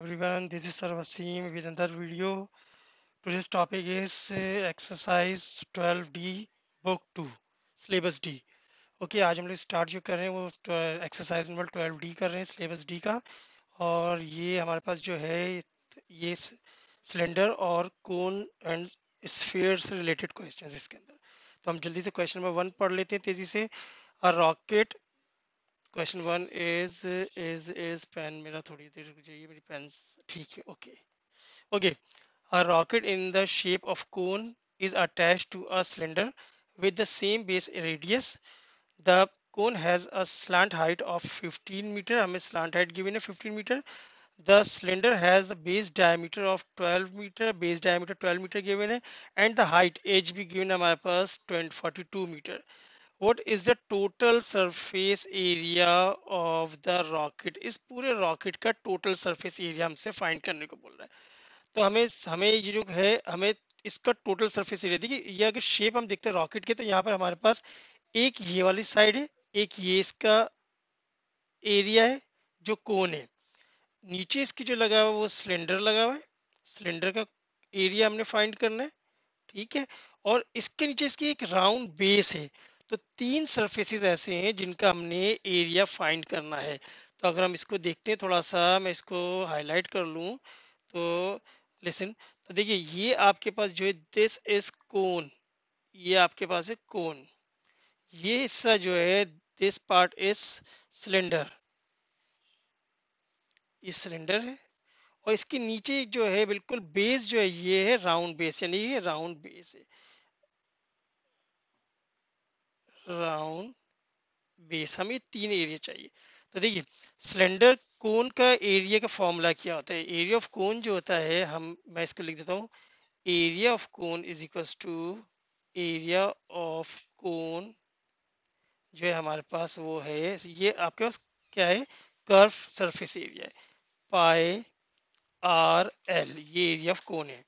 everyone this is Sarvasim with another video today's topic is uh, exercise 12d book 2 syllabus d okay okay, आज हम लोग start जो कर रहे हैं वो एक्सरसाइज नंबर 12d कर रहे हैं सिलेबस डी का और ये हमारे पास जो है ये सिलेंडर और कोन एंड स्फीयर से रिलेटेड क्वेश्चंस इसके अंदर तो हम जल्दी से क्वेश्चन नंबर वन पढ़ लेते हैं तेजी से a rocket Question one is is is pen. मेरा थोड़ी देर रुक जाइए मेरी पेन ठीक है okay okay a rocket in the shape of cone is attached to a cylinder with the same base radius the cone has a slant height of 15 meter हमें slant height given है 15 meter the cylinder has the base diameter of 12 meter base diameter 12 meter given है and the height h भी given हमारे पास 20 42 meter what is the total surface area of the rocket इस पूरे rocket का total surface area हमसे find करने को बोल रहा है तो हमें हमें ये जो है हमें इसका टोटल सरफेस एरिया देखिए ये अगर शेप हम देखते हैं रॉकेट के तो यहाँ पर हमारे पास एक ये वाली साइड है एक ये इसका एरिया है जो कोन है नीचे इसकी जो लगा हुआ है वो सिलेंडर लगा हुआ है सिलेंडर का एरिया हमने फाइंड करना है ठीक है और इसके नीचे इसकी एक राउंड बेस है तो तीन सरफेसेस ऐसे हैं जिनका हमने एरिया फाइंड करना है तो अगर हम इसको देखते हैं थोड़ा सा मैं इसको हाईलाइट कर लूँ तो लेसन तो देखिए ये आपके पास जो है दिस इज कोन ये आपके पास है कोन ये हिस्सा जो है दिस पार्ट इज सिलेंडर ये सिलेंडर है और इसके नीचे जो है बिल्कुल बेस जो है ये है राउंड बेस यानी ये राउंड बेस है राउंड बेस हमें तीन एरिया चाहिए तो देखिए सिलेंडर कोन का एरिया का फॉर्मूला क्या होता है एरिया ऑफ कोन जो होता है हम मैं इसको लिख देता हूँ area of cone is equal to area of cone जो है हमारे पास वो है ये आपके पास क्या है कर्व सरफेस एरिया है पाए आर एल ये एरिया ऑफ कोन है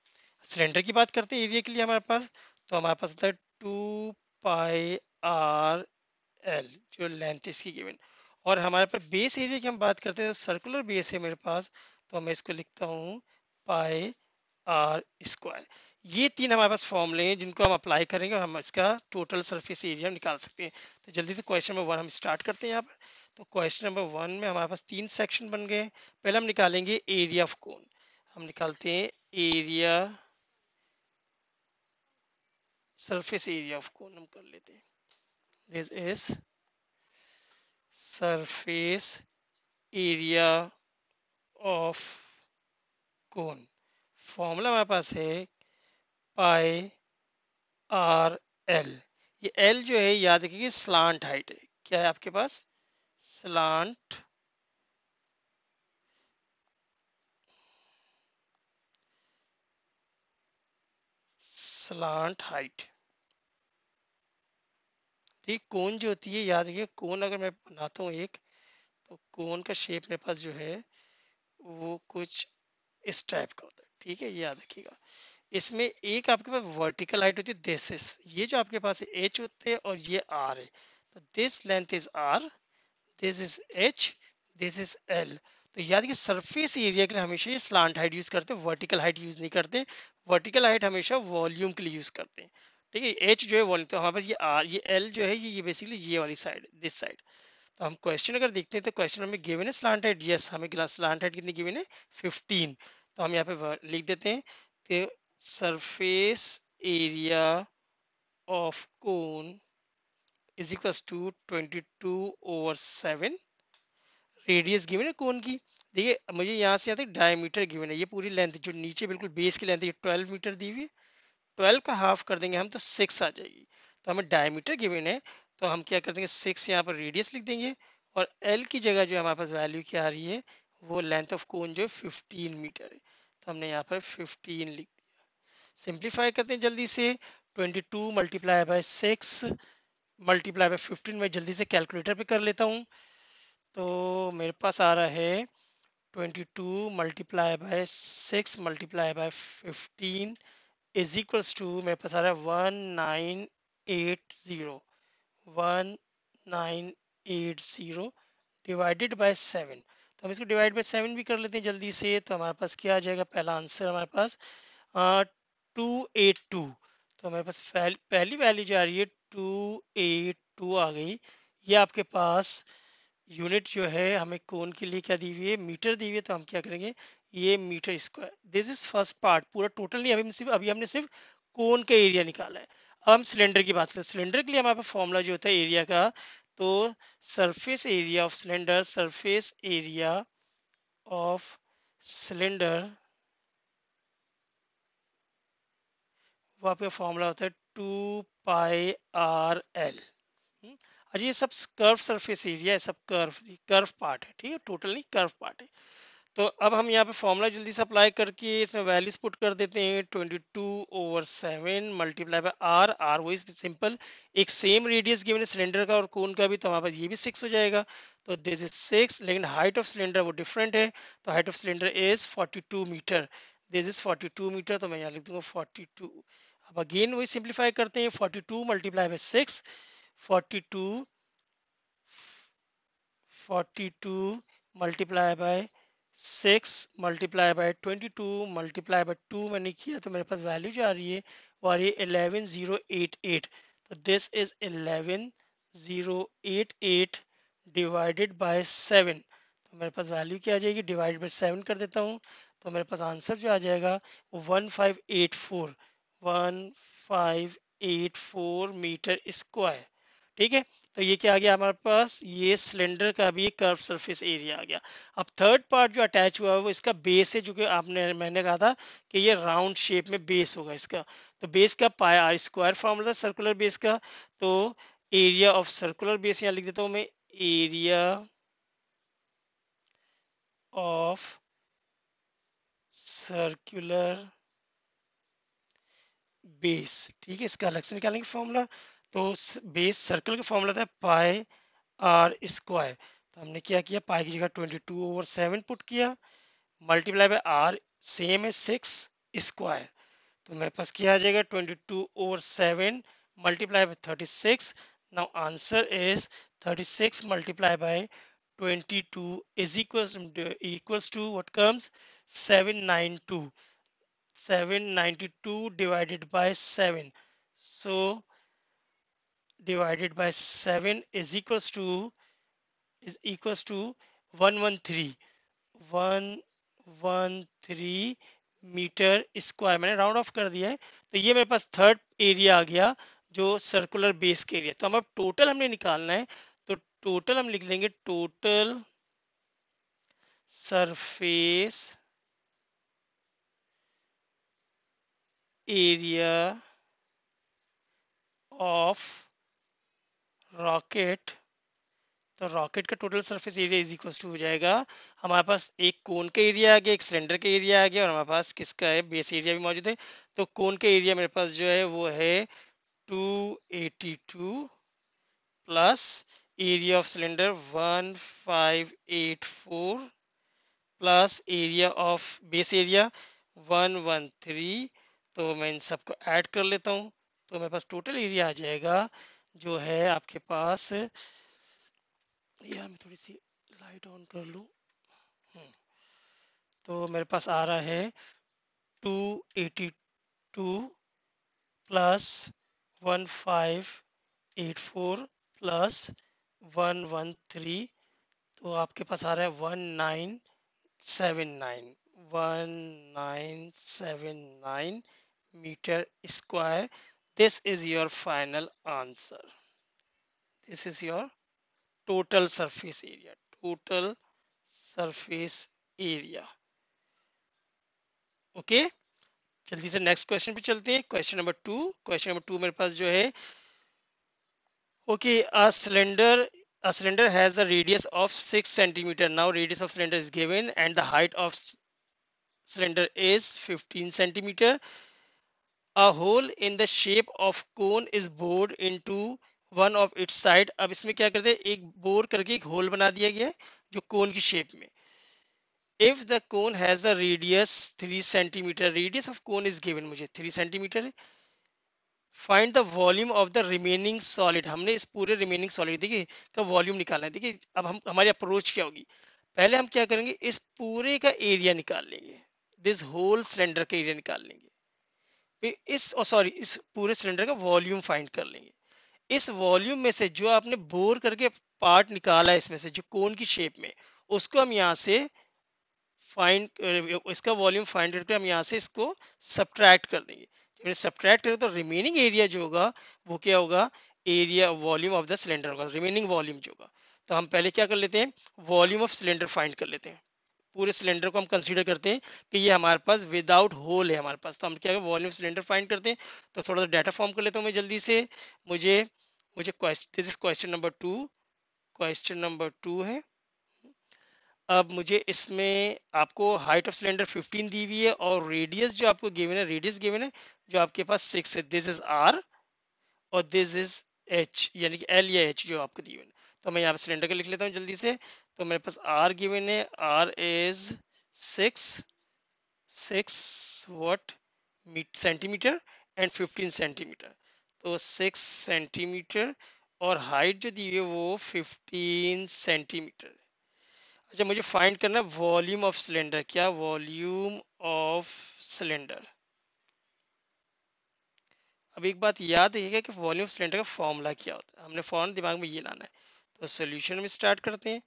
सिलेंडर की बात करते हैं एरिया के लिए हमारे पास तो हमारे पास होता है टू पाए आर एल जो लेंथ इसकी गिवन और हमारे पर बेस एरिया की हम बात करते हैं सर्कुलर बेस है मेरे पास तो मैं इसको लिखता हूँ पाए आर स्क्वायर ये तीन हमारे पास फॉर्मूले हैं जिनको हम अप्लाई करेंगे और हम इसका टोटल सरफेस एरिया निकाल सकते हैं तो जल्दी से क्वेश्चन नंबर वन हम स्टार्ट करते हैं यहाँ पर तो क्वेश्चन नंबर वन में हमारे पास तीन सेक्शन बन गए पहले हम निकालेंगे एरिया ऑफ कोन हम निकालते हैं area surface area of cone हम कर लेते हैं this is surface area of cone formula हमारे पास है पाई आर एल ये एल जो है याद रखिए स्लांट हाइट है क्या है आपके पास स्लांट स्लांट हाइट तो ये कोन जो होती है याद रखिए कोन अगर मैं बनाता हूँ एक तो कोन का शेप मेरे पास जो है वो कुछ इस टाइप का होता है ठीक है याद रखिएगा इसमें एक आपके पास वर्टिकल हाइट होती है दिस ये जो आपके पास एच होते हैं और ये आर है तो this length is R this is H this is L तो याद कि सरफेस एरिया के लिए हमेशा ये स्लांट हाइट यूज करते हैं वर्टिकल हाइट यूज नहीं करते वर्टिकल हाइट हमेशा वॉल्यूम के लिए यूज करते हैं ठीक है एच जो है वन तो हमारे पास ये आर ये एल जो है ये ये बेसिकली ये वाली साइड दिस साइड तो हम क्वेश्चन अगर देखते हैं तो क्वेश्चन हमें गिवन है स्लांट हाइट यस हमें स्लांट हाइट कितनी गिवन है 15 तो हम यहाँ पे लिख देते हैं कि surface area of cone is equal to 22 over 7 radius given है कोन की देखिए मुझे यहाँ से यहाँ तक डायमीटर गिवन है ये पूरी लेंथ जो नीचे बिल्कुल बेस की लेंथ है ये 12 मीटर दी हुई है 12 का हाफ कर देंगे हम तो 6 आ जाएगी तो हमें डायमीटर गिवन है तो हम क्या कर देंगे सिक्स यहाँ पर रेडियस लिख देंगे और एल की जगह जो हमारे पास वैल्यू क्या आ रही है वो लेंथ ऑफ कोन जो है फिफ्टीन मीटर है तो हमने यहाँ पर फिफ्टीन लिख दिया सिंप्लीफाई करते हैं जल्दी से twenty two multiply by six multiply by fifteen मैं जल्दी से कैलकुलेटर पे कर लेता हूँ तो मेरे पास आ रहा है twenty two multiply by six multiply by fifteen is equals to मेरे पास आ रहा है one nine eight zero one nine eight zero divided by seven तो हम इसको डिवाइड बाय सेवन भी कर लेते हैं जल्दी से तो हमारे पास क्या आ जाएगा पहला आंसर हमारे पास टू एट टू तो हमारे पास पहली वैल्यू जो आ रही है टू एट टू आ गई ये आपके पास यूनिट जो है हमें कौन के लिए क्या दी हुई है मीटर दी हुई है तो हम क्या करेंगे ये metre square this is first part पूरा टोटल नहीं अभी सिर्फ अभी हमने सिर्फ कोन का एरिया निकाला है अब हम सिलेंडर की बात करें सिलेंडर के लिए हमारे पास फॉर्मूला जो होता है एरिया का तो surface area of cylinder surface area of cylinder वो आपका फॉर्मूला होता है टू पाई आर एल अच्छा ये सब कर्व सरफेस एरिया है सब कर्व कर्व पार्ट है ठीक है टोटल नहीं कर्व पार्ट है तो अब हम यहाँ पे फॉर्मूला जल्दी से अप्लाई करके इसमें वैल्यूज पुट कर देते हैं 22 over 7 multiply by R R वो सिंपल एक सेम रेडियस गिवन है सिलेंडर का और कोन का भी तो हमारे पास ये भी सिक्स हो जाएगा तो दिस इज सिक्स लेकिन हाइट ऑफ सिलेंडर वो डिफरेंट है तो height of cylinder is 42 metre this is 42 metre तो मैं यहाँ लिख दूंगा फोर्टी अब अगेन वही सिंप्लीफाई करते हैं forty two multiply by six forty two forty two multiply by six multiply by twenty two multiply by two मैंने किया तो मेरे पास वैल्यू जो आ रही है वो आ रही है एलेवन ज़ीरो एट एट तो this is eleven zero eight eight divided by seven तो मेरे पास वैल्यू क्या आ जाएगी डिवाइड बाय सेवन कर देता हूँ तो मेरे पास आंसर जो आ जाएगा one five eight four one five eight four metre square ठीक है तो ये क्या आ गया हमारे पास ये सिलेंडर का भी कर्व सरफेस एरिया आ गया अब थर्ड पार्ट जो अटैच हुआ है वो इसका बेस है जो कि आपने मैंने कहा था कि ये राउंड शेप में बेस होगा इसका तो बेस का pi R square formula circular base का तो एरिया ऑफ सर्कुलर बेस यहाँ लिख देता हूँ मैं एरिया ऑफ सर्कुलर बेस ठीक है इसका अलग से निकालेंगे फॉर्मूला तो बेस सर्कल का फॉर्मूला था पाई आर स्क्वायर तो हमने क्या किया पाई की जगह twenty two over seven put किया मल्टीप्लाई बाय आर सेम है सिक्स स्क्वायर तो मेरे पास क्या आ जाएगा twenty two over seven multiply by thirty six now answer is thirty six multiply by 22 is equals equals to what comes 792 792 divided by 7 so divided by 7 is equals to is equals to 113 113 metre square मैंने round off कर दिया है तो ये मेरे पास third area आ गया जो circular base के एरिया तो हम अब टोटल हमने निकालना है तो टोटल हम लिख लेंगे total surface area of rocket तो रॉकेट का total surface area is equal to हो जाएगा हमारे पास एक कोन का एरिया आ गया एक सिलेंडर का एरिया आ गया और हमारे पास किसका है बेस एरिया भी मौजूद है तो कोन का एरिया मेरे पास जो है वो है 282 plus area of cylinder 1584 plus area of base area 113 तो मैं इन सबको ऐड कर लेता हूँ तो मेरे पास टोटल एरिया आ जाएगा जो है आपके पास यार मैं थोड़ी सी लाइट ऑन कर लू हम्म। तो मेरे पास आ रहा है 282 प्लस 1584 प्लस 113 तो आपके पास आ रहा है 1979 1979 metre square this is your final answer this is your total surface area total surface area okay okay? जल्दी से नेक्स्ट क्वेश्चन पे चलते हैं question number two question number two मेरे पास जो है okay a cylinder a cylinder has a radius of 6 centimeter now radius of cylinder is given and the height of cylinder is 15 centimeter a hole in the shape of cone is bored into one of its side अब इसमें क्या करते हैं एक bore करके एक whole बना दिया गया है जो कोन की शेप में if the cone has a radius 3 centimeter radius of cone is given मुझे 3 centimeter find the volume of the remaining solid हमने इस पूरे रिमेनिंग सॉलिड देखिए का वॉल्यूम निकालना है देखिए अब हम हमारी अप्रोच क्या होगी पहले हम क्या करेंगे इस पूरे का एरिया निकाल लेंगे दिस होल सिलेंडर का एरिया निकाल लेंगे इस सॉरी इस पूरे सिलेंडर का वॉल्यूम फाइंड कर लेंगे इस वॉल्यूम में से जो आपने बोर करके पार्ट निकाला है इसमें से जो कोन की शेप में उसको हम यहाँ से फाइंड इसका वॉल्यूम फाइंड करके हम यहाँ से इसको सब्ट्रैक्ट कर देंगे जब सब्ट्रैक्ट करें तो रिमेनिंग एरिया जो होगा वो क्या होगा area volume of the cylinder होगा रिमेनिंग वॉल्यूम जो होगा तो हम पहले क्या कर लेते हैं वॉल्यूम ऑफ सिलेंडर फाइंड कर लेते हैं पूरे सिलेंडर को हम कंसीडर करते हैं कि ये हमारे पास विदाउट होल है हमारे पास तो हम क्या वॉल्यूम सिलेंडर फाइंड करते हैं तो थोड़ा सा डाटा फॉर्म कर लेता हूँ मैं जल्दी से मुझे मुझे this is question number two question number two है अब मुझे इसमें आपको हाइट ऑफ सिलेंडर 15 दी हुई है और रेडियस जो आपको गिवन है रेडियस गिवन है जो आपके पास सिक्स है दिस इज आर और दिस इज एच यानी कि एल या एच जो आपको दी हुई है तो मैं यहाँ पे सिलेंडर का लिख लेता हूँ जल्दी से तो मेरे पास आर गिवन है R is six six what centimetre and fifteen centimetre तो सिक्स सेंटीमीटर और हाइट जो दी हुई है वो फिफ्टीन सेंटीमीटर अच्छा मुझे फाइंड करना है वॉल्यूम ऑफ सिलेंडर क्या वॉल्यूम ऑफ सिलेंडर अब एक बात याद रखिएगा कि वॉल्यूम ऑफ सिलेंडर का फॉर्मूला क्या होता है हमने फॉर्म दिमाग में ये लाना है तो सॉल्यूशन में स्टार्ट करते हैं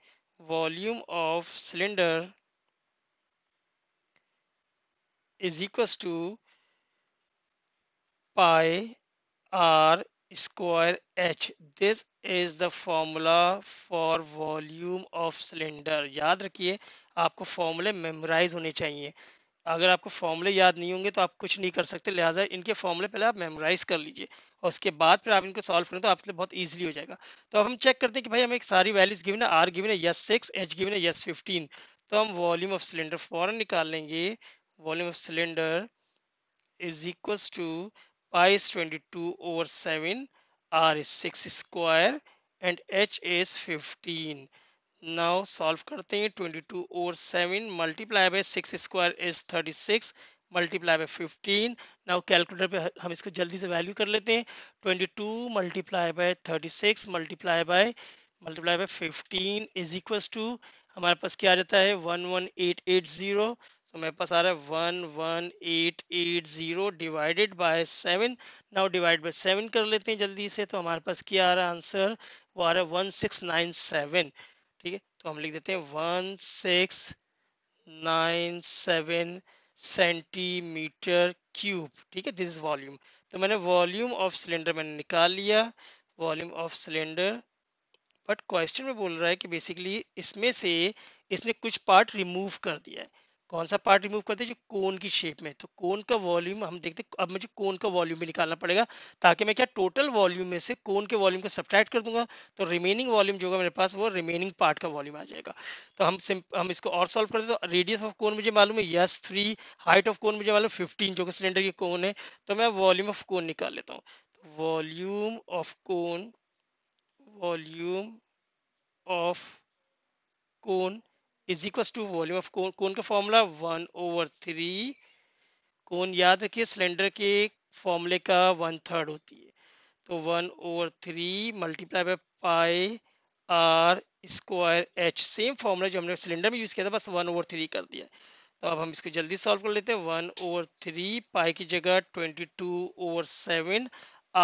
volume of cylinder is equals to pi r square h this is the formula for volume of cylinder याद रखिए आपको फॉर्मूले मेमोराइज होने चाहिए अगर आपको फॉर्मूले याद नहीं होंगे तो आप कुछ नहीं कर सकते लिहाजा इनके फॉर्मूले पहले आप मेमोराइज कर लीजिए और उसके बाद फिर आप इनको सॉल्व करें तो आपके लिए बहुत इजीली हो जाएगा तो अब हम चेक करते हैं कि भाई हमें एक सारी वैल्यूज गिवन है आर गिवन है यस सिक्स एच गिवन है यस फिफ्टीन तो हम वॉल्यूम ऑफ सिलेंडर फॉरन निकाल लेंगे volume of cylinder is equal to pi twenty two over seven R is six square and H is fifteen now solve करते हैं 22 और seven multiply by six square is 36 multiply by fifteen now calculator पे हम इसको जल्दी से value कर लेते हैं 22 multiply by 36 multiply by multiply by fifteen is equals to हमारे पास क्या आ जाता है 11880 तो मेरे पास आ रहा है 11880 divided by 7 now divide by 7 कर लेते हैं जल्दी से तो हमारे पास क्या आ रहा है आंसर वो आ रहा है 1697 ठीक है तो हम लिख देते हैं one six nine seven centimetre cube ठीक है दिस वॉल्यूम तो मैंने वॉल्यूम ऑफ सिलेंडर मैंने निकाल लिया volume of cylinder but question में बोल रहा है कि बेसिकली इसमें से इसने कुछ पार्ट रिमूव कर दिया है कौन सा पार्ट रिमूव करते हैं जो कोन की शेप में तो कोन का वॉल्यूम हम देखते अब मुझे कोन का वॉल्यूम भी निकालना पड़ेगा ताकि मैं क्या टोटल वॉल्यूम में से कोन के वॉल्यूम को सब्ट्रैक्ट कर दूंगा तो रिमेनिंग वॉल्यूम जो होगा मेरे पास वो रिमेनिंग पार्ट का वॉल्यूम आ जाएगा तो हम हम इसको और सॉल्व करते तो रेडियस ऑफ कोन मुझे मालूम है yes three height of cone मुझे मालूम फिफ्टीन जो कि सिलेंडर की कोन है तो मैं वॉल्यूम ऑफ कोन निकाल लेता हूँ volume of cone volume of cone is equal to volume of cone cone का फॉर्मूला वन ओवर थ्री कौन याद रखिए सिलेंडर के फॉर्मूले का वन थर्ड होती है तो one over three multiply by pi R square H same formula जो हमने सिलेंडर में यूज किया था बस वन ओवर थ्री कर दिया तो अब हम इसको जल्दी सॉल्व कर लेते हैं वन ओवर थ्री पाई की जगह twenty two over seven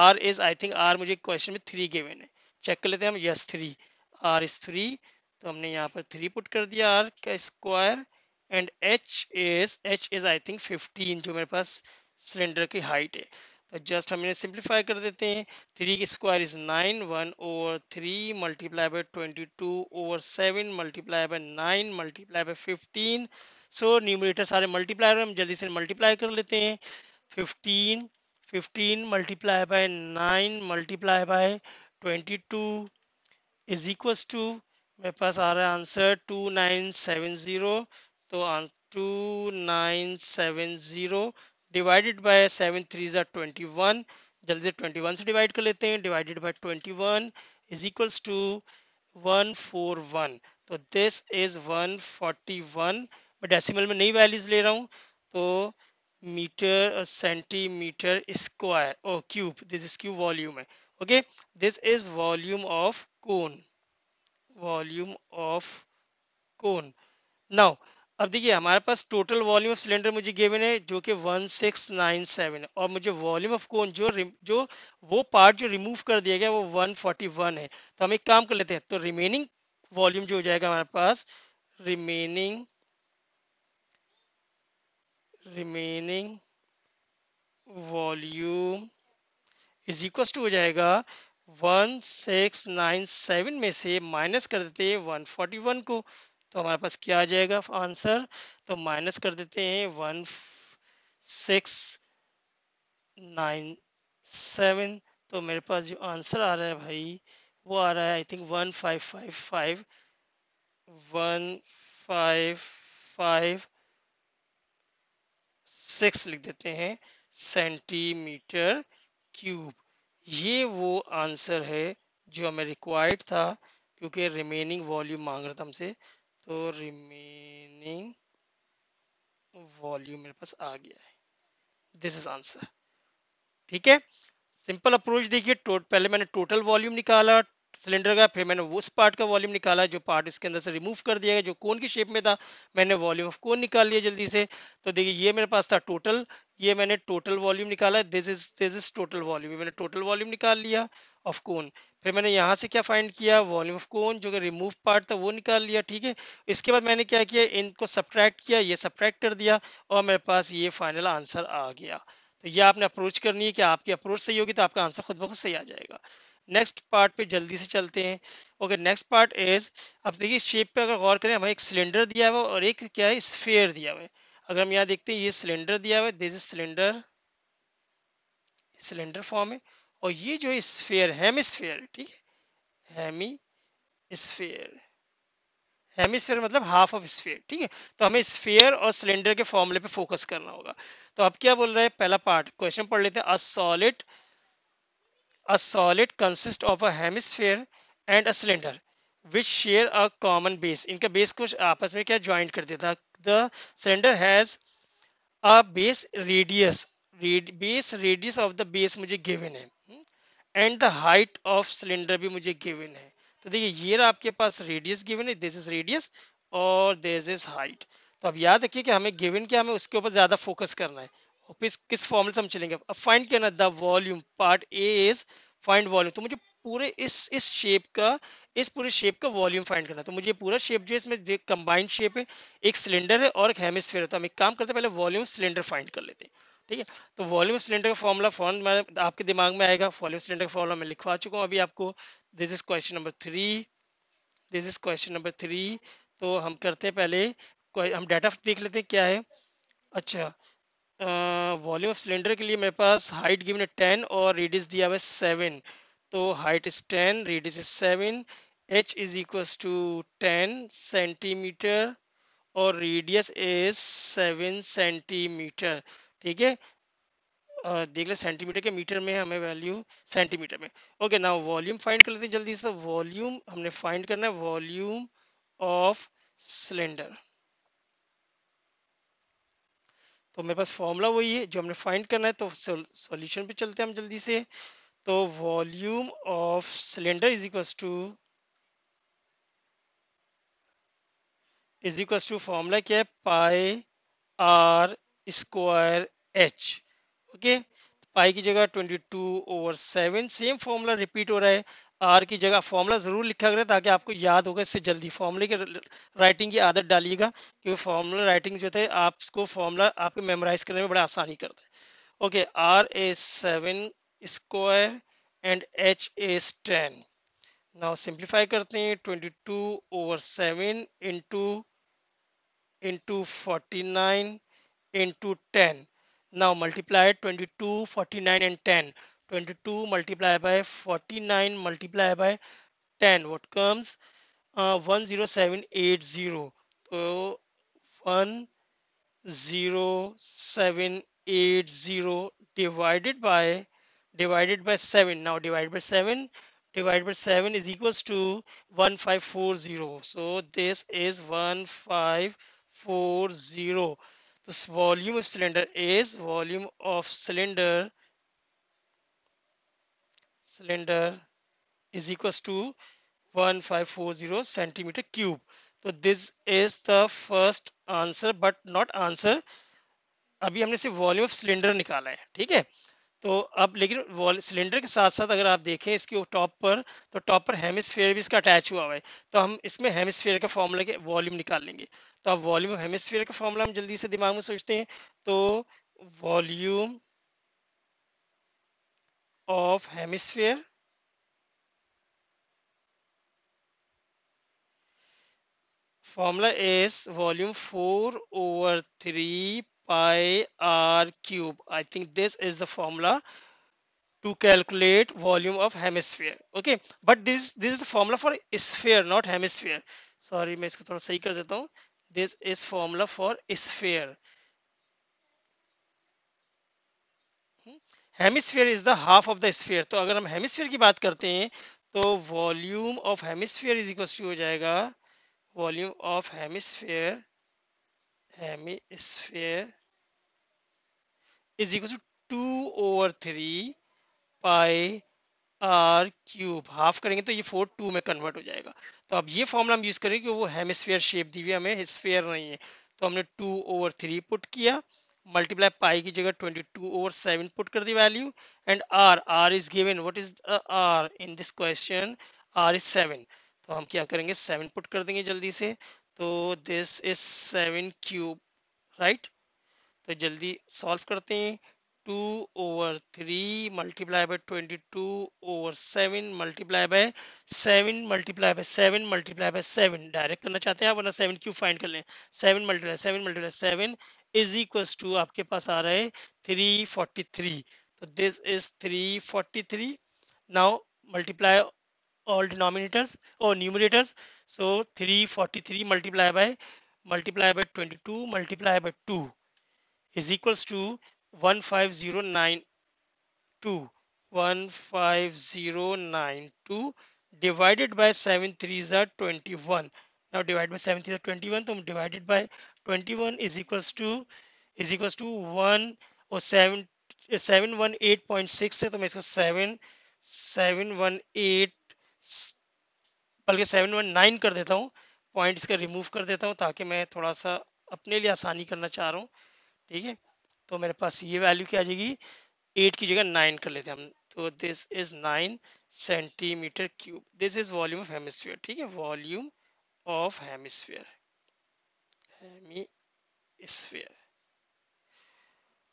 R is I think R मुझे क्वेश्चन में थ्री गिवन है चेक कर लेते हैं हम yes three R is three तो हमने यहाँ पर थ्री पुट कर दिया आर का square and H is H is I think fifteen जो मेरे पास सिलेंडर की हाइट है तो जस्ट हम इन्हें सिंप्लीफाई कर देते हैं थ्री की square is nine one over three multiply by twenty two over seven multiply by nine multiply by fifteen so numerator सारे मल्टीप्लाई हम जल्दी से मल्टीप्लाई कर लेते हैं fifteen fifteen multiply by nine multiply by twenty two is equals to मेरे पास आ रहा है answer two nine seven zero तो two nine seven zero divided by seven three ज़ा ट्वेंटी वन जल्दी से ट्वेंटी वन से डिवाइड कर लेते हैं divided by twenty one is equals to one four one तो this is one forty one मैं डेसिमल में नई वैल्यूज ले रहा हूँ तो metre centimetre square oh cube this is cube volume है okay this is volume of cone volume of cone now अब देखिए हमारे पास टोटल वॉल्यूम ऑफ सिलेंडर मुझे गिवन है जो कि 1697 है और मुझे वॉल्यूम ऑफ कोन जो जो वो पार्ट जो रिमूव कर दिया गया वो 141 है तो हम एक काम कर लेते हैं तो रिमेनिंग वॉल्यूम जो हो जाएगा हमारे पास remaining remaining volume is equal to हो जाएगा वन सिक्स नाइन सेवन में से माइनस कर देते हैं वन फोर्टी वन को तो हमारे पास क्या आ जाएगा आंसर तो माइनस कर देते हैं वन सिक्स नाइन सेवन तो मेरे पास जो आंसर आ रहा है भाई वो आ रहा है I think one five five five one five five six लिख देते हैं सेंटीमीटर क्यूब ये वो आंसर है जो हमें रिक्वायर्ड था क्योंकि रिमेनिंग वॉल्यूम मांग रहा था हमसे तो रिमेनिंग वॉल्यूम मेरे पास आ गया है दिस इज आंसर ठीक है सिंपल अप्रोच देखिए पहले मैंने टोटल वॉल्यूम निकाला सिलेंडर का फिर मैंने उस पार्ट का वॉल्यूम निकाला जो पार्ट इसके अंदर से रिमूव कर दिया गया जो कोन की शेप में था मैंने वॉल्यूम ऑफ कोन निकाल लिया जल्दी से तो देखिए ये मेरे पास था टोटल ये मैंने टोटल वॉल्यूम निकाला this is this is total volume मैंने टोटल वॉल्यूम निकाल लिया ऑफ कोन फिर मैंने यहाँ से क्या फाइंड किया वॉल्यूम ऑफ कोन जो कि रिमूव पार्ट था वो निकाल लिया ठीक है इसके बाद मैंने क्या किया इनको सब्ट्रैक्ट किया ये सब्ट्रैक्ट कर दिया और मेरे पास ये फाइनल आंसर आ गया तो ये आपने अप्रोच करनी है कि आपकी अप्रोच सही होगी तो आपका आंसर खुद बहुत सही आ जाएगा नेक्स्ट पार्ट पे जल्दी से चलते हैं ओके नेक्स्ट पार्ट इज अब देखिए शेप पे अगर गौर करें हमें एक सिलेंडर दिया हुआ और एक क्या है स्फेयर दिया हुआ है अगर हम यहाँ देखते हैं ये सिलेंडर दिया हुआ है दिस सिलेंडर सिलेंडर फॉर्म है और ये जो स्फेयर हेमिस्फेयर ठीक है स्फेयर हेमिस्फेयर मतलब हाफ ऑफ स्फेयर ठीक है तो हमें स्फेयर और सिलेंडर के फॉर्मूले पे फोकस करना होगा तो अब क्या बोल रहे हैं पहला पार्ट क्वेश्चन पढ़ लेते हैं a solid A solid consists of a hemisphere and a cylinder which share a common base. इनका बेस कुछ आपस में क्या ज्वाइंट कर देता The cylinder has a base radius. Rad, base radius of the base मुझे given है and the height of cylinder भी मुझे गिवन है तो देखिए ये आपके पास रेडियस गिवन है दिस इज रेडियस और दिस इज हाइट तो अब याद रखिए कि हमें गिवन क्या हमें उसके ऊपर ज्यादा फोकस करना है फिर किस फॉर्मूले से हम चलेंगे अब फाइंड क्या ना the volume part A is find volume तो मुझे पूरे इस इस शेप का इस पूरे शेप का वॉल्यूम फाइंड करना तो मुझे पूरा शेप जो इसमें कंबाइंड शेप है एक सिलेंडर है और एक हेमिस्फेयर है तो हम एक काम करते हैं पहले वॉल्यूम सिलेंडर फाइंड कर लेते हैं ठीक है तो वॉल्यूम सिलेंडर का फॉर्मूला फॉर्म आपके दिमाग में आएगा वॉल्यूम सिलेंडर का फॉर्मूला मैं लिखवा चुका हूँ अभी आपको this is question number three this is question number three तो हम करते हैं पहले हम डाटा देख लेते हैं क्या है अच्छा वॉल्यूम ऑफ सिलेंडर के लिए मेरे पास हाइट गिवन है टेन और रेडियस दिया हुआ है सेवन तो height is ten radius is seven H is equal to ten centimetre और रेडियस इज सेवन सेंटीमीटर ठीक है देख ले सेंटीमीटर के मीटर में हमें वैल्यू सेंटीमीटर में ओके ना वॉल्यूम फाइंड कर लेते हैं जल्दी से वॉल्यूम हमने फाइंड करना है वॉल्यूम ऑफ सिलेंडर तो मेरे पास फॉर्मूला वही है जो हमने फाइंड करना है तो सॉल्यूशन पे चलते हैं हम जल्दी से तो volume of cylinder is equal to is equal to formula क्या है pi R square H okay pi की जगह 22 ओवर 7 सेम फॉर्मूला रिपीट हो रहा है आर की जगह फॉर्मूला ज़रूर लिखा करें ताकि आपको याद होगा इससे जल्दी फॉर्मूले के राइटिंग की आदत डालिएगा क्योंकि फॉर्मूला राइटिंग जो है आपको फॉर्मूला आपके मेमोराइज करने में बड़ा आसानी करता है okay R a seven square and H is ten now simplify करते हैं twenty two over seven into into forty nine into ten now multiply twenty two forty nine and ten 22 multiplied by 49 multiplied by 10 what comes uh, 10780 so 10780 divided by divided by 7 now divided by 7 divided by 7 is equals to 1540 so this is 1540 this volume of cylinder is volume of cylinder cylinder is equals to 1540 centimeter cube so this is the first answer but not answer अभी हमने सिर्फ volume of cylinder निकाला है ठीक है तो अब लेकिन सिलेंडर के साथ साथ अगर आप देखें इसके टॉप पर तो टॉप पर हेमिसफेयर भी इसका अटैच हुआ है तो हम इसमें हेमिसफेयर का फॉर्मूला के वॉल्यूम निकाल लेंगे तो अब वॉल्यूम हेमिसफेयर का फॉर्मूला हम जल्दी से दिमाग में सोचते हैं तो volume of hemisphere formula is volume 4 over 3 pi r cube i think this is the formula to calculate volume of hemisphere okay but this this is the formula for sphere not hemisphere sorry this is formula for sphere hemisphere is the half of the sphere तो अगर हम hemisphere की बात करते हैं तो volume of hemisphere is equal to हो जाएगा volume of hemisphere hemisphere is equal to two over three pi R cube half करेंगे तो ये फोर टू में कन्वर्ट हो जाएगा तो अब ये फॉर्मूला हम यूज करेंगे कि वो हेमिसफेयर शेप दी हुई हमें स्फेयर नहीं है तो हमने टू ओवर थ्री पुट किया मल्टीप्लाई पाई की जगह 22 ओवर 7 पुट कर दी value and R R is given what is R in this question R is 7 तो हम क्या करेंगे 7 पुट कर देंगे जल्दी से तो दिस इज 7 क्यूब राइट तो जल्दी सॉल्व करते हैं 2 over 3 multiply by 22 over 7 multiply by 7 multiply by 7 multiply by 7 direct करना चाहते हैं आप वरना 7 क्यूब फाइंड कर लें 7 multiply 7 multiply 7 is equal to आपके पास आ रहे थ्री फोर्टी थ्री तो this is three forty three now multiply all denominators or numerators so 343 multiply by multiply by 22 multiply by 2 is equals to 15092 15092 divided by 7 3 is 21 now divide by 17 is 21 so divided by 21 is equals to is equals to 1 और 7 718.6 है तो मैं इसको 7 718 बल्कि 719 कर देता हूँ point इसका रिमूव कर देता हूँ ताकि मैं थोड़ा सा अपने लिए आसानी करना चाह रहा हूँ ठीक है तो मेरे पास ये वैल्यू क्या आ जाएगी एट की जगह नाइन कर लेते हैं हम तो this is nine centimetre cube this is volume of hemisphere ठीक है वॉल्यूम of hemisphere hemisphere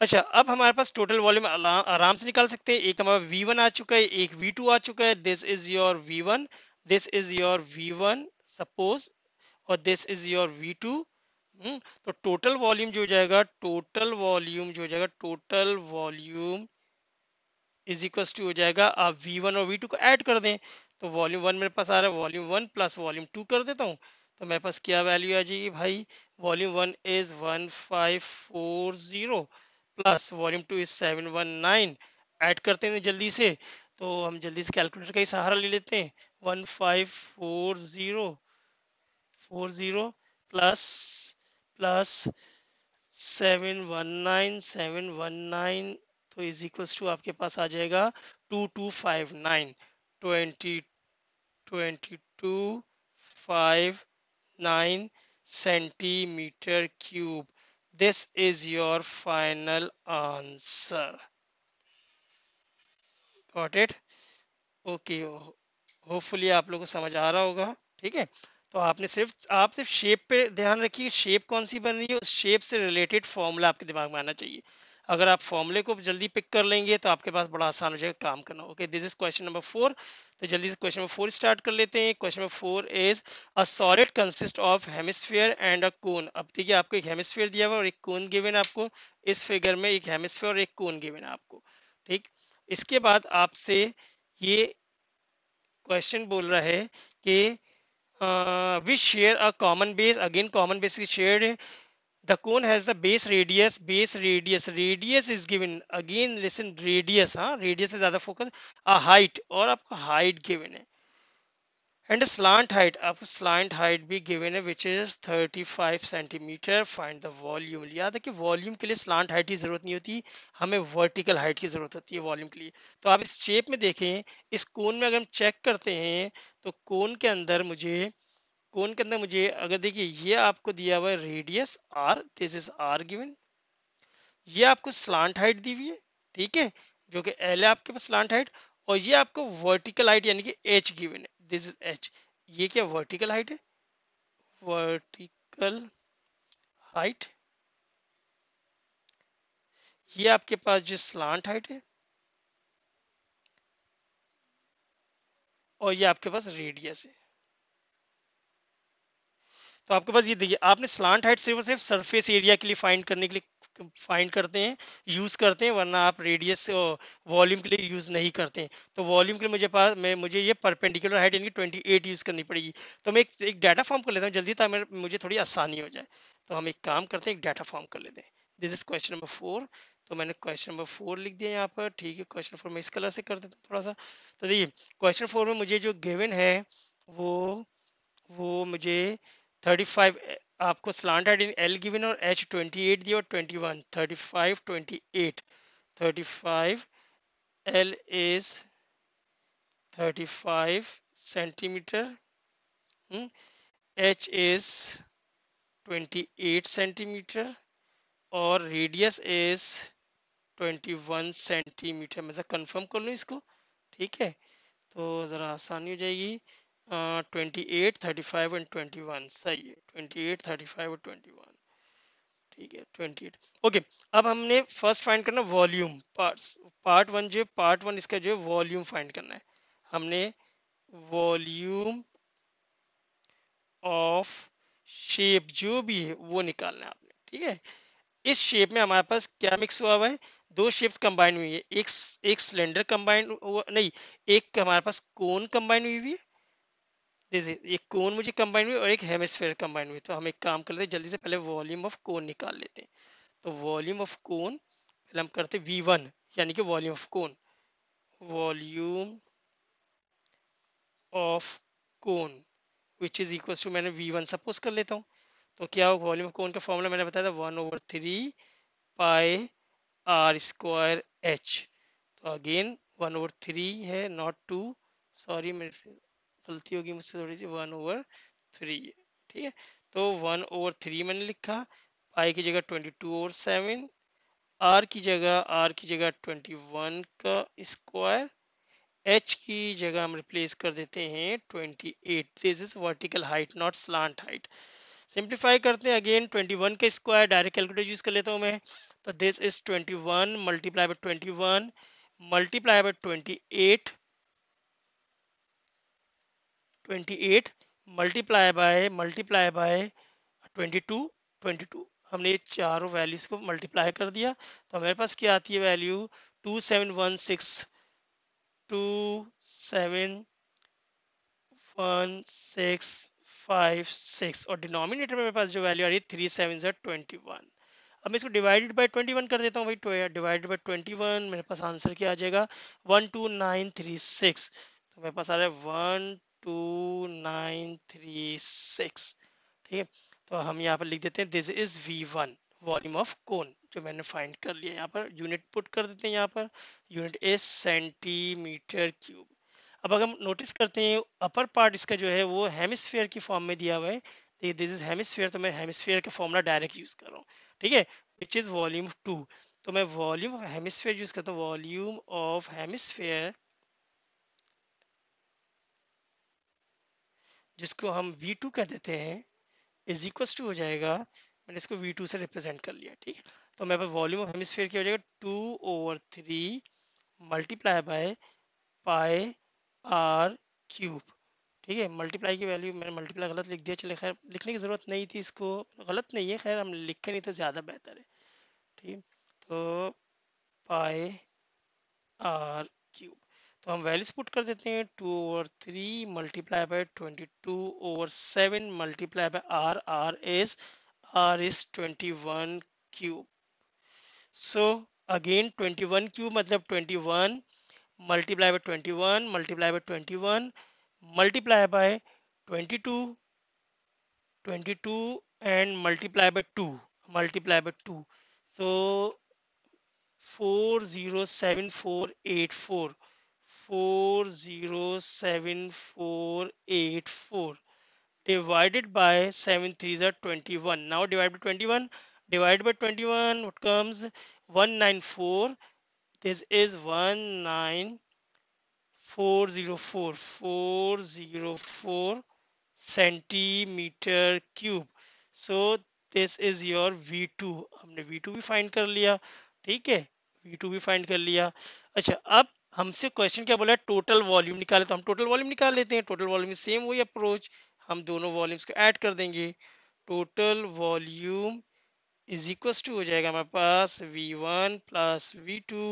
अच्छा अब हमारे पास टोटल वॉल्यूम आराम से निकाल सकते हैं एक हमारा वी वन आ चुका है एक वी टू आ चुका है this is your V one this is your V one suppose और this is your V two तो टोटल वॉल्यूम जो हो जाएगा टोटल वॉल्यूम जो हो जाएगा total volume is equal to हो जाएगा आप वी वन और वी टू को एड कर दें तो वॉल्यूम वन मेरे पास आ रहा है volume one plus volume two कर देता हूँ तो मेरे पास क्या वैल्यू आ जाएगी भाई volume one is one five four zero plus volume two is seven one nine add करते हैं जल्दी से तो हम जल्दी से कैलकुलेटर का ही सहारा ले लेते हैं one five four zero four zero plus plus seven one nine seven one nine तो इज इक्वल्स टू आपके पास आ जाएगा two two five nine 22.59 centimetre cube this is your final answer got it okay hopefully आप लोगों को समझ आ रहा होगा ठीक है तो आपने सिर्फ आप सिर्फ शेप पे ध्यान रखिए शेप कौन सी बन रही है उस शेप से रिलेटेड फॉर्मूला आपके दिमाग में आना चाहिए अगर आप फॉर्मूले को जल्दी पिक कर लेंगे तो आपके पास बड़ा आसान हो जाएगा काम करना okay this is question number four तो जल्दी से क्वेश्चन नंबर फोर स्टार्ट कर लेते हैं question number four is a solid consist of hemisphere and a cone अब देखिए आपको एक हेमिस्फीयर दिया हुआ और एक कोन गिवेन आपको इस फिगर में एक हेमिस्फीयर और एक कोन गिवेन आपको ठीक इसके बाद आपसे ये क्वेश्चन बोल रहा है कि we share a common base again common base की share the cone has the base radius base radius radius is given again listen radius ha huh? radius is other focus a height aur aapko height given hai and a slant height aapko slant height bhi given hai which is 35 cm find the volume yaad hai ki volume ke liye slant height ki zarurat nahi hoti hame vertical height ki zarurat hoti hai volume ke liye to aap is shape mein देखें is cone mein agar hum check karte hain to cone ke andar mujhe कौन के अंदर मुझे अगर देखिए ये आपको दिया हुआ है radius R this is R given ये आपको स्लांट हाइट दी हुई है ठीक है जो कि एल है आपके पास स्लांट हाइट और ये आपको वर्टिकल हाइट यानी कि एच गिवन है दिस इज एच ये क्या वर्टिकल हाइट है वर्टिकल हाइट ये आपके पास जो स्लांट हाइट है और ये आपके पास रेडियस है तो आपके पास ये देखिए आपने स्लांट हाइट सिर्फ सिर्फ सरफेस एरिया के लिए फाइंड करने के लिए फाइंड करते हैं यूज़ करते हैं वरना आप रेडियस वॉल्यूम के लिए यूज़ नहीं करते हैं तो वॉल्यूम के लिए मुझे पास मैं मुझे ये परपेंडिकुलर हाइट यानी 28 यूज़ करनी पड़ेगी तो मैं एक, एक डाटा फॉर्म कर लेता हूँ जल्दी ताकि मुझे थोड़ी आसानी हो जाए तो हम एक काम करते हैं एक डाटा फॉर्म कर लेते हैं this is question number four तो मैंने क्वेश्चन नंबर फोर लिख दिया यहाँ पर ठीक है क्वेश्चन फोर में इस कलर से कर देता हूँ थोड़ा सा तो देखिए क्वेश्चन फोर में मुझे जो गेवन है वो वो मुझे 35 eh, आपको स्लांट इन एल गिवन और एच 28 दिया और 21 35 28 35 L is 35 centimetre H is 28 centimetre और रेडियस इज 21 सेंटीमीटर मैं कंफर्म कर लूँ इसको ठीक है तो ज़रा आसानी हो जाएगी twenty eight thirty five twenty okay अब हमने फर्स्ट फाइंड करना वॉल्यूम पार्ट्स पार्ट वन जो पार्ट वन इसका जो है वॉल्यूम फाइंड करना है हमने वॉल्यूम ऑफ शेप जो भी है वो निकालना है आपने ठीक है इस शेप में हमारे पास क्या मिक्स हुआ हुआ है दो शेप्स कंबाइन हुई है एक एक सिलेंडर कंबाइन हुआ नहीं एक हमारे पास कोन कंबाइन हुई हुई है एक कोन मुझे कंबाइन हुई और एक हेमिस्फेयर कंबाइन हुई तो हम एक काम कर लेते हैं जल्दी से पहले वॉल्यूम ऑफ कोन निकाल लेते हैं तो वॉल्यूम ऑफ कोन पहले हम करते वी वन यानी कि volume of cone volume of cone which is equal to मैंने वी वन सपोज कर लेता हूँ तो क्या वॉल्यूम ऑफ कोन का फॉर्मूला मैंने बताया था one over three pi R square H तो अगेन वन ओवर थ्री है नॉट टू सॉरी मेरे से गलती होगी मुझसे थोड़ी सी वन ओवर थ्री ठीक है तो वन ओवर थ्री मैंने लिखा पाई की जगह twenty two over seven R की जगह आर की जगह ट्वेंटी वन का स्क्वायर एच की जगह हम रिप्लेस कर देते हैं twenty eight this is vertical height not slant height simplify करते हैं अगेन 21 का स्क्वायर डायरेक्ट कैलकुलेटर यूज कर लेता हूं मैं तो this is 21 multiply by 21 multiply by 28 28 multiply by multiply by 22 22 हमने ये चारों वैल्यूज को मल्टीप्लाई कर दिया तो हमारे पास क्या आती है वैल्यू 2716 सेवन वन और डिनोमिनेटर में मेरे पास जो वैल्यू आ रही है थ्री सेवन ज़र ट्वेंटी वन अब मैं इसको डिवाइडेड बाय ट्वेंटी वन कर देता हूँ भाई डिवाइडेड बाई ट्वेंटी मेरे पास आंसर क्या आ जाएगा वन तो मेरे पास आ रहा है one two nine three six ठीक है तो हम यहाँ पर लिख देते हैं this is V one volume of cone जो मैंने फाइंड कर लिया यहाँ पर यूनिट पुट कर देते हैं यहाँ per unit is centimetre cube अब अगर हम नोटिस करते हैं अपर पार्ट इसका जो है वो हेमिसफेयर की फॉर्म में दिया हुआ है दिस इज हेमिसफेयर तो मैं हेमिसफेयर का फॉर्मूला डायरेक्ट यूज कर रहा हूँ ठीक है विच इज वॉल्यूम टू तो मैं वॉल्यूम ऑफ हेमिसफेयर यूज करता हूँ वॉल्यूम ऑफ हेमिसफेयर जिसको हम V2 कह देते हैं इज इक्व टू हो जाएगा मैंने इसको V2 से रिप्रेजेंट कर लिया ठीक है तो मेरे पास वॉल्यूम ऑफ हेमिसफेयर क्या हो जाएगा two over three multiply by pi R cube ठीक है मल्टीप्लाई की वैल्यू मैंने मल्टीप्लाई गलत लिख दिया चले खैर लिखने की ज़रूरत नहीं थी इसको गलत नहीं है खैर हम लिखे नहीं तो ज़्यादा बेहतर है ठीक है तो पाए आर तो हम वैल्यूज पुट कर देते हैं two over three multiply by twenty two over seven multiply by R R is R is twenty one cube so again twenty one cube मतलब twenty one multiply by 21 multiply by 21 multiply by 22 22 and multiply by 2 multiply by 2 so 407484 four zero seven four eight four divided by seven three जर twenty one now divide by twenty one divide by twenty one what comes one nine four this is one nine four zero four four zero four centimetre cube so this is your V two हमने V two भी find कर लिया ठीक है we two भी find कर लिया अच्छा अब हमसे क्वेश्चन क्या बोला है टोटल वॉल्यूम निकाले तो हम टोटल वॉल्यूम निकाल लेते हैं टोटल वॉल्यूम सेम वही अप्रोच हम दोनों वॉल्यूम्स को ऐड कर देंगे total volume is equal to हो जाएगा हमारे पास v1 one plus V two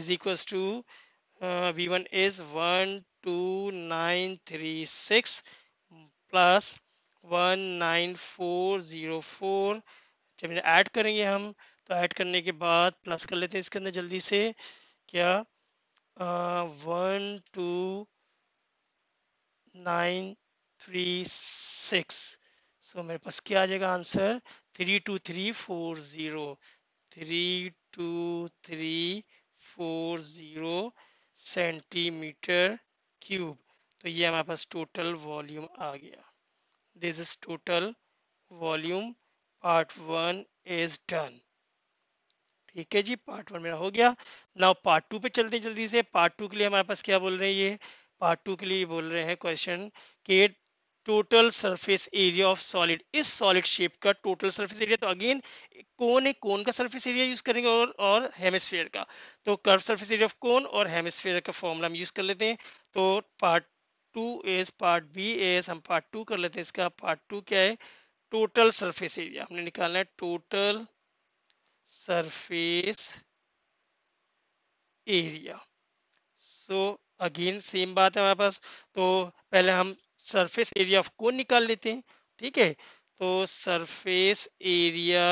is equal to V one is one two nine three six plus one nine four zero four जब ऐड करेंगे हम तो ऐड करने के बाद प्लस कर लेते हैं इसके अंदर जल्दी से क्या one two nine three six so मेरे पास क्या आ जाएगा answer three two three four zero three two three four zero centimetre cube तो ये हमारे पास टोटल वॉल्यूम आ गया this is total volume part one is done ठीक है जी पार्ट वन मेरा हो गया नाउ पार्ट टू पे चलते हैं जल्दी से पार्ट टू के लिए हमारे पास क्या बोल रहे हैं ये पार्ट टू के लिए बोल रहे हैं क्वेश्चन के total surface area of solid इस सॉलिड शेप का टोटल सरफेस एरिया तो अगेन कौन है कौन का सरफेस एरिया यूज करेंगे और और हेमिसफेयर का तो कर्व सरफेस एरिया ऑफ कौन और हेमिसफेयर का फॉर्मूला हम यूज कर लेते हैं तो part two as part B as हम पार्ट टू कर लेते हैं इसका पार्ट टू क्या है टोटल सरफेस एरिया हमने निकालना है total surface area so again same बात है हमारे पास तो पहले हम सरफेस एरिया ऑफ कौन निकाल लेते हैं ठीक है तो सरफेस एरिया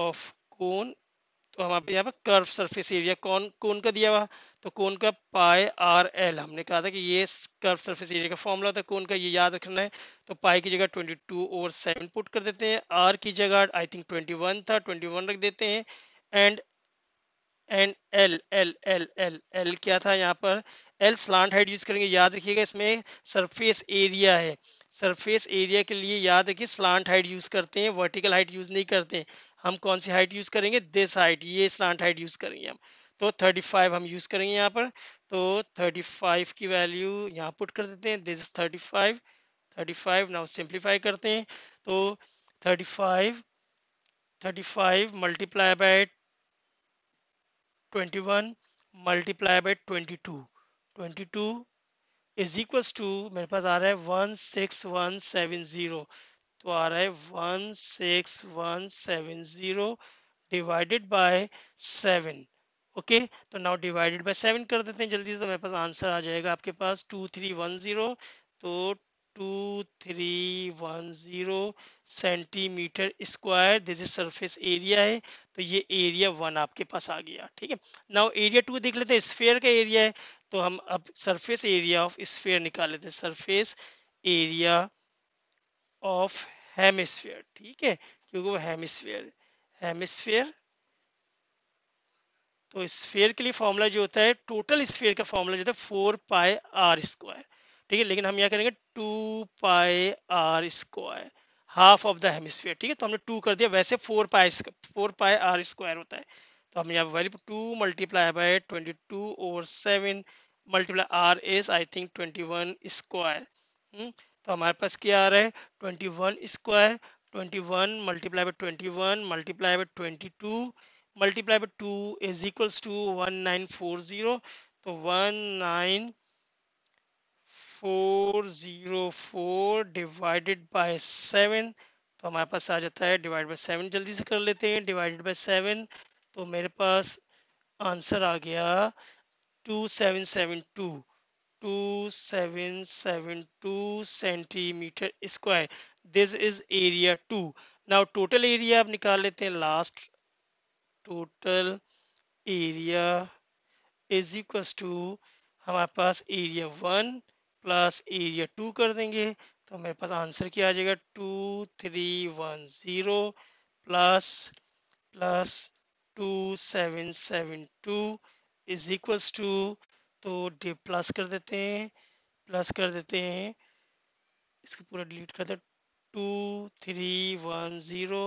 ऑफ कौन तो हमारे यहाँ पर कर्व सरफेस एरिया कौन कौन का दिया हुआ तो कौन का पाए आर एल हमने कहा था कि ये कर्व सरफेस एरिया का फॉर्मूला था कौन का ये याद रखना है तो पाई की जगह 22 और 7 पुट कर देते हैं आर की जगह आई थिंक 21 था 21 रख देते हैं and and L L L L L क्या था यहाँ पर एल स्लांट हाइट यूज करेंगे याद रखिएगा इसमें सरफेस एरिया है सरफेस एरिया के लिए याद रखिए स्लांट हाइट यूज करते हैं वर्टिकल हाइट यूज नहीं करते हैं हम कौन सी हाइट यूज करेंगे दिस हाइट ये स्लांट हाइट यूज करेंगे हम तो 35 हम यूज करेंगे यहाँ पर तो 35 की वैल्यू यहाँ पुट कर देते हैं दिस इज 35 35 नाउ सिंप्लीफाई करते हैं तो 35 35 multiply by 21 multiply by 22 22 is equals to मेरे पास आ रहा है 16170 तो आ रहा है 16170 डिवाइडेड बाय 7 ओके तो नाउ डिवाइडेड बाय सेवन कर देते हैं जल्दी से तो मेरे पास आंसर आ जाएगा आपके पास टू थ्री वन जीरो तो two three one zero centimetre square this is surface area है तो ये एरिया वन आपके पास आ गया ठीक है नाउ एरिया टू देख लेते हैं स्फेयर का एरिया है तो हम अब सरफेस एरिया ऑफ स्फेयर निकाल लेते हैं सरफेस एरिया ऑफ हेमिस्फेयर ठीक है क्योंकि वो हेमिस्फेयर हेमिस्फेयर तो स्फेयर के लिए फॉर्मूला जो होता है टोटल स्फेयर का फॉर्मूला जो है फोर पाए आर स्क्वायर ठीक है लेकिन हम यहाँ करेंगे two pi R square half of the hemisphere ठीक है तो हमने टू कर दिया वैसे four pi four pi R square होता है तो हम यहाँ value two multiply by twenty two और seven multiply R as I think twenty one square hmm, तो हमारे पास क्या आ रहा है twenty one square twenty one multiply by twenty one multiply by twenty two multiply by two is equals to one nine four zero तो one nine four zero four divided by seven तो हमारे पास आ जाता है divide by seven जल्दी से कर लेते हैं डिवाइडेड बाय सेवन तो मेरे पास आंसर आ गया two seven seven two two seven seven two centimetre square this is area two now total area आप निकाल लेते हैं last total area is equals to हमारे पास area one plus area two कर देंगे तो मेरे पास आंसर क्या आ जाएगा two three one zero plus plus two seven seven two is equals to तो डे प्लस कर देते हैं प्लस कर देते हैं इसको पूरा डिलीट कर दे two three one zero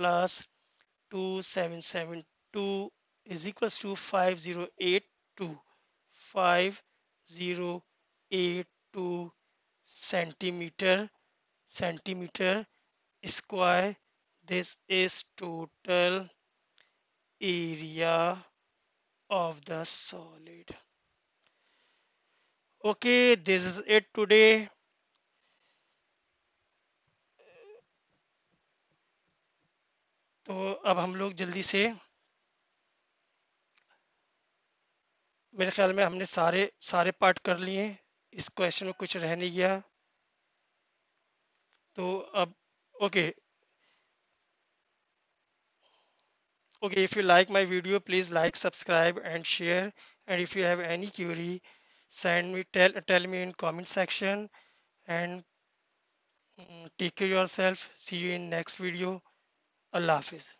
plus 2772 is equals to 5082 5082 centimeter centimeter square this is total area of the solid okay this is it today तो अब हम लोग जल्दी से मेरे ख्याल में हमने सारे सारे पार्ट कर लिए इस क्वेश्चन में कुछ रह नहीं गया तो अब okay okay if you like my video please like subscribe and share and if you have any query send me tell tell me in comment section and take yourself see you in next video अल्लाह हाफिज़